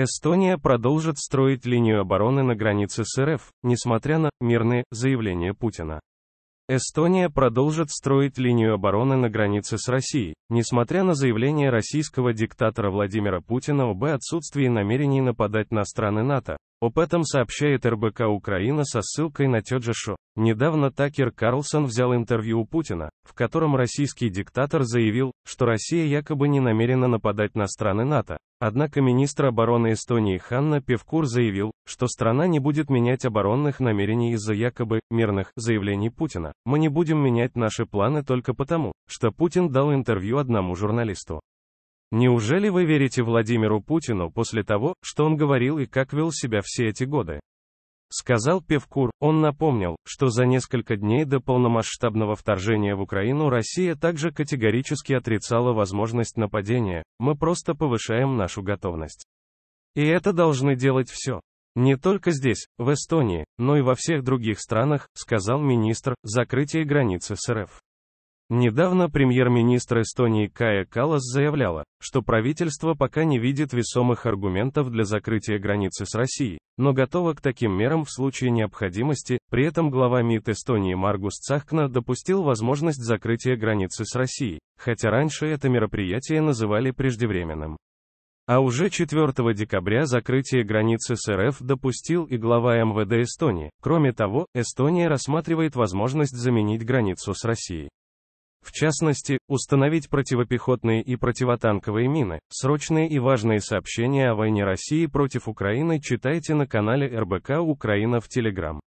Эстония продолжит строить линию обороны на границе с РФ, несмотря на мирные заявления Путина. Эстония продолжит строить линию обороны на границе с Россией, несмотря на заявление российского диктатора Владимира Путина об отсутствии намерений нападать на страны НАТО, об этом сообщает РБК Украина со ссылкой на Тёджешу. Недавно Такер Карлсон взял интервью у Путина, в котором российский диктатор заявил, что Россия якобы не намерена нападать на страны НАТО. Однако министр обороны Эстонии Ханна Певкур заявил, что страна не будет менять оборонных намерений из-за якобы мирных заявлений Путина. Мы не будем менять наши планы только потому, что Путин дал интервью одному журналисту. Неужели вы верите Владимиру Путину после того, что он говорил и как вел себя все эти годы? Сказал Певкур, он напомнил, что за несколько дней до полномасштабного вторжения в Украину Россия также категорически отрицала возможность нападения, мы просто повышаем нашу готовность. И это должны делать все. Не только здесь, в Эстонии, но и во всех других странах, сказал министр, закрытие границы с РФ. Недавно премьер-министр Эстонии Кая Калас заявляла, что правительство пока не видит весомых аргументов для закрытия границы с Россией, но готово к таким мерам в случае необходимости, при этом глава МИД Эстонии Маргус Цахкна допустил возможность закрытия границы с Россией, хотя раньше это мероприятие называли преждевременным. А уже 4 декабря закрытие границы с РФ допустил и глава МВД Эстонии. Кроме того, Эстония рассматривает возможность заменить границу с Россией. В частности, установить противопехотные и противотанковые мины. Срочные и важные сообщения о войне России против Украины читайте на канале РБК Украина в Телеграм.